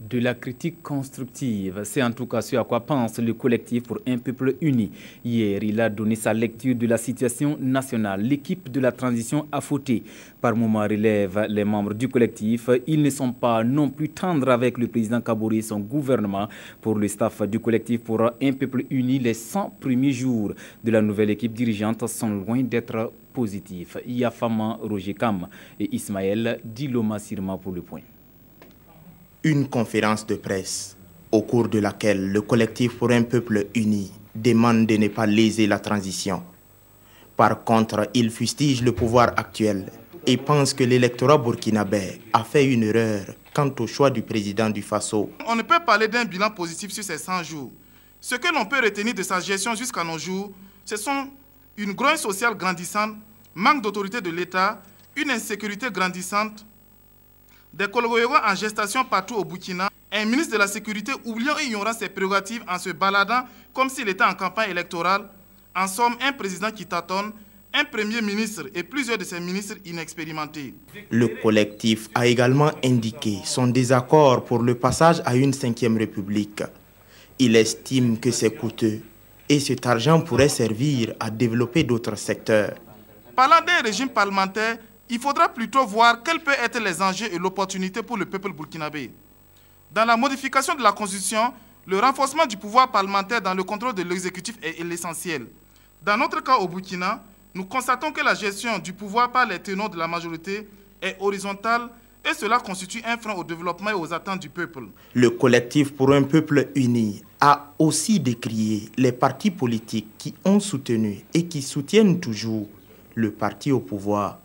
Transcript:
de la critique constructive. C'est en tout cas ce à quoi pense le collectif pour un peuple uni. Hier, il a donné sa lecture de la situation nationale. L'équipe de la transition a fauté. Par moments, relève les membres du collectif. Ils ne sont pas non plus tendres avec le président Kabouri et son gouvernement. Pour le staff du collectif pour un peuple uni, les 100 premiers jours de la nouvelle équipe dirigeante sont loin d'être positifs. Yafama Roger Kam et Ismaël Diloma Sirma pour le point une conférence de presse au cours de laquelle le collectif pour un peuple uni demande de ne pas léser la transition. Par contre, il fustige le pouvoir actuel et pense que l'électorat burkinabé a fait une erreur quant au choix du président du Faso. On ne peut parler d'un bilan positif sur ces 100 jours. Ce que l'on peut retenir de sa gestion jusqu'à nos jours, ce sont une grogne sociale grandissante, manque d'autorité de l'État, une insécurité grandissante, des Kologoyogo en gestation partout au Burkina, un ministre de la Sécurité oubliant et ignorant ses prérogatives en se baladant comme s'il était en campagne électorale, en somme un président qui tâtonne, un premier ministre et plusieurs de ses ministres inexpérimentés. Le collectif a également indiqué son désaccord pour le passage à une cinquième république. Il estime que c'est coûteux et cet argent pourrait servir à développer d'autres secteurs. Parlant des régimes parlementaires, il faudra plutôt voir quels peuvent être les enjeux et l'opportunité pour le peuple burkinabé. Dans la modification de la Constitution, le renforcement du pouvoir parlementaire dans le contrôle de l'exécutif est essentiel. Dans notre cas au Burkina, nous constatons que la gestion du pouvoir par les tenants de la majorité est horizontale et cela constitue un frein au développement et aux attentes du peuple. Le collectif pour un peuple uni a aussi décrié les partis politiques qui ont soutenu et qui soutiennent toujours le parti au pouvoir.